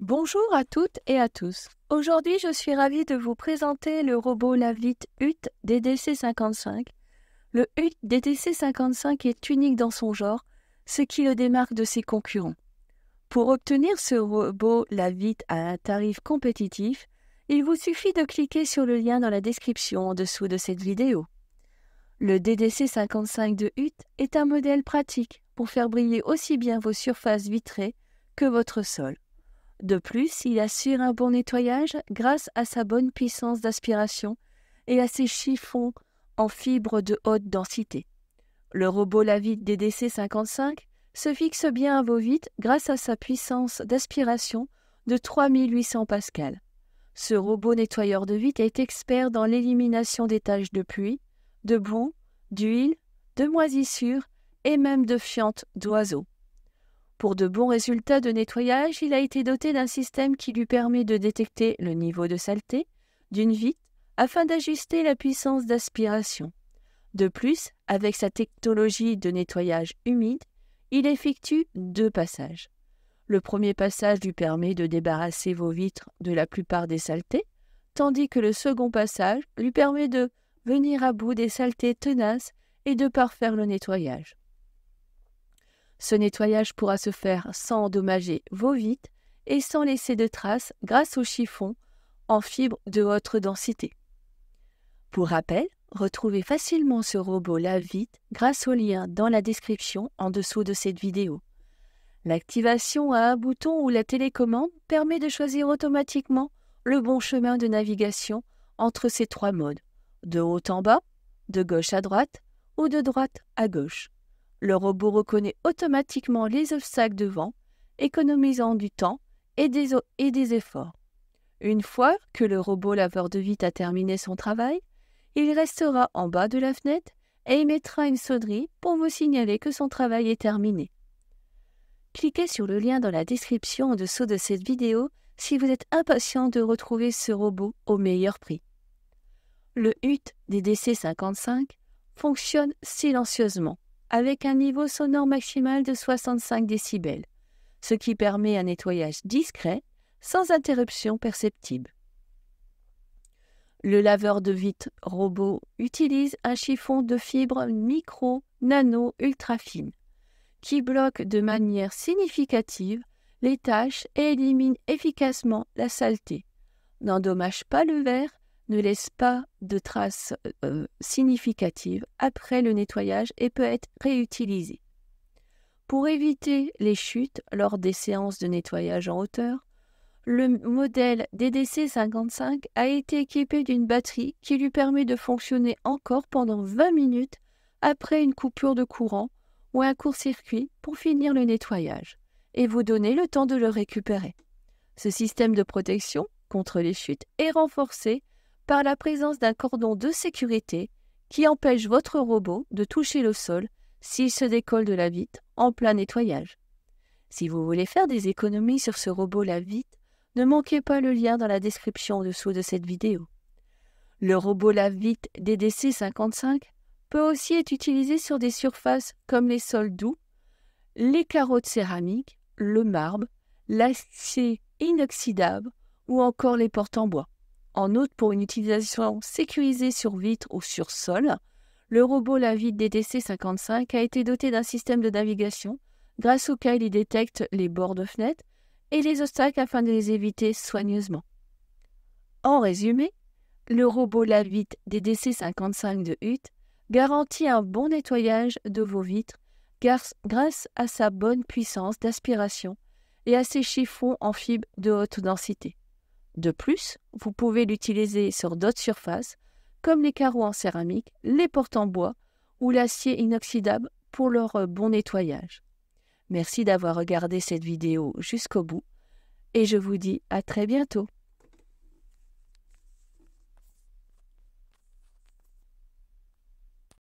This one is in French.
Bonjour à toutes et à tous. Aujourd'hui, je suis ravie de vous présenter le robot Lavite HUT DDC55. Le HUT DDC55 est unique dans son genre, ce qui le démarque de ses concurrents. Pour obtenir ce robot Lavite à un tarif compétitif, il vous suffit de cliquer sur le lien dans la description en dessous de cette vidéo. Le DDC55 de HUT est un modèle pratique pour faire briller aussi bien vos surfaces vitrées que votre sol. De plus, il assure un bon nettoyage grâce à sa bonne puissance d'aspiration et à ses chiffons en fibres de haute densité. Le robot Lavite DDC55 se fixe bien à vos vitres grâce à sa puissance d'aspiration de 3800 pascal. Ce robot nettoyeur de vitres est expert dans l'élimination des taches de pluie, de boue, d'huile, de moisissures et même de fientes d'oiseaux. Pour de bons résultats de nettoyage, il a été doté d'un système qui lui permet de détecter le niveau de saleté d'une vitre afin d'ajuster la puissance d'aspiration. De plus, avec sa technologie de nettoyage humide, il effectue deux passages. Le premier passage lui permet de débarrasser vos vitres de la plupart des saletés, tandis que le second passage lui permet de venir à bout des saletés tenaces et de parfaire le nettoyage. Ce nettoyage pourra se faire sans endommager vos vitres et sans laisser de traces grâce au chiffon en fibre de haute densité. Pour rappel, retrouvez facilement ce robot lave vite grâce au lien dans la description en dessous de cette vidéo. L'activation à un bouton ou la télécommande permet de choisir automatiquement le bon chemin de navigation entre ces trois modes, de haut en bas, de gauche à droite ou de droite à gauche. Le robot reconnaît automatiquement les obstacles devant, économisant du temps et des, efforts. Une fois que le robot laveur de vite a terminé son travail, il restera en bas de la fenêtre et émettra une sonnerie pour vous signaler que son travail est terminé. Cliquez sur le lien dans la description en dessous de cette vidéo si vous êtes impatient de retrouver ce robot au meilleur prix. Le HUT des DC55 fonctionne silencieusement avec un niveau sonore maximal de 65 décibels, ce qui permet un nettoyage discret sans interruption perceptible. Le laveur de vitres robot utilise un chiffon de fibres micro, nano, ultra fine, qui bloque de manière significative les tâches et élimine efficacement la saleté, n'endommage pas le verre ne laisse pas de traces euh, euh, significatives après le nettoyage et peut être réutilisé. Pour éviter les chutes lors des séances de nettoyage en hauteur, le modèle DDC55 a été équipé d'une batterie qui lui permet de fonctionner encore pendant 20 minutes après une coupure de courant ou un court-circuit pour finir le nettoyage et vous donner le temps de le récupérer. Ce système de protection contre les chutes est renforcé par la présence d'un cordon de sécurité qui empêche votre robot de toucher le sol s'il se décolle de la vitre en plein nettoyage. Si vous voulez faire des économies sur ce robot la vitre, ne manquez pas le lien dans la description en dessous de cette vidéo. Le robot lave-vite DDC55 peut aussi être utilisé sur des surfaces comme les sols doux, les carreaux de céramique, le marbre, l'acier inoxydable ou encore les portes en bois en outre, pour une utilisation sécurisée sur vitre ou sur sol, le robot LaVite ddc 55 a été doté d'un système de navigation grâce auquel il détecte les bords de fenêtres et les obstacles afin de les éviter soigneusement. En résumé, le robot Lavite DDC55 de hut garantit un bon nettoyage de vos vitres grâce à sa bonne puissance d'aspiration et à ses chiffons en fibre de haute densité. De plus, vous pouvez l'utiliser sur d'autres surfaces, comme les carreaux en céramique, les portes en bois ou l'acier inoxydable pour leur euh, bon nettoyage. Merci d'avoir regardé cette vidéo jusqu'au bout et je vous dis à très bientôt.